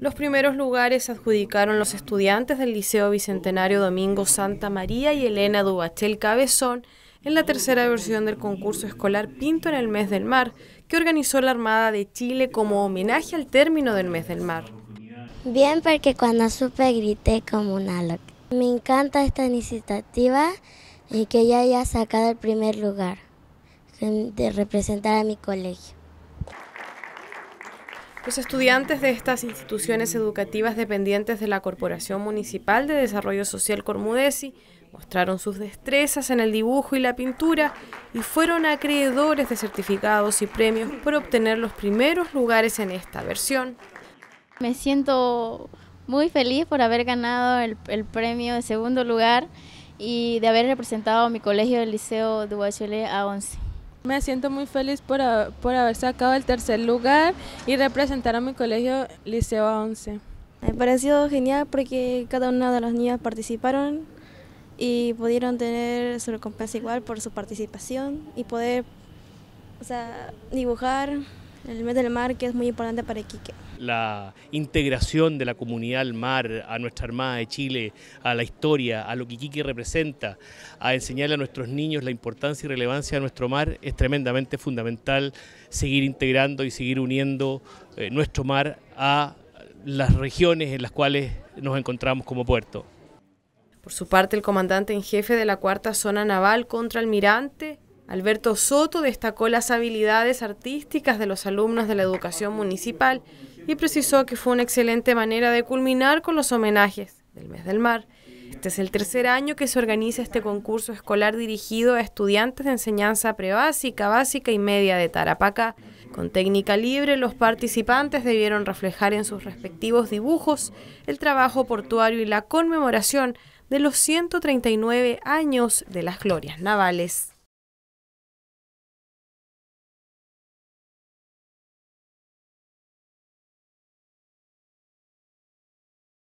los primeros lugares adjudicaron los estudiantes del Liceo Bicentenario Domingo Santa María y Elena Dubachel Cabezón en la tercera versión del concurso escolar Pinto en el Mes del Mar, que organizó la Armada de Chile como homenaje al término del Mes del Mar. Bien, porque cuando supe grité como una loca. Me encanta esta iniciativa y que ella haya sacado el primer lugar de representar a mi colegio. Los estudiantes de estas instituciones educativas dependientes de la Corporación Municipal de Desarrollo Social Cormudesi mostraron sus destrezas en el dibujo y la pintura y fueron acreedores de certificados y premios por obtener los primeros lugares en esta versión. Me siento muy feliz por haber ganado el, premio de segundo lugar y de haber representado a mi colegio del Liceo de a 11. Me siento muy feliz por, haber sacado el tercer lugar y representar a mi colegio Liceo 11. Me pareció genial porque cada una de las niñas participaron y pudieron tener su recompensa igual por su participación y poder o sea, dibujar el medio del mar que es muy importante para Iquique. La integración de la comunidad al mar, a nuestra Armada de Chile, a la historia, a lo que Iquique representa, a enseñarle a nuestros niños la importancia y relevancia de nuestro mar, es tremendamente fundamental seguir integrando y seguir uniendo eh, nuestro mar a las regiones en las cuales nos encontramos como puerto. Por su parte, el comandante en jefe de la Cuarta Zona Naval, contra Almirante... Alberto Soto destacó las habilidades artísticas de los alumnos de la educación municipal y precisó que fue una excelente manera de culminar con los homenajes del mes del mar. Este es el tercer año que se organiza este concurso escolar dirigido a estudiantes de enseñanza prebásica, básica y media de Tarapacá. Con técnica libre, los participantes debieron reflejar en sus respectivos dibujos el trabajo portuario y la conmemoración de los 139 años de las glorias navales.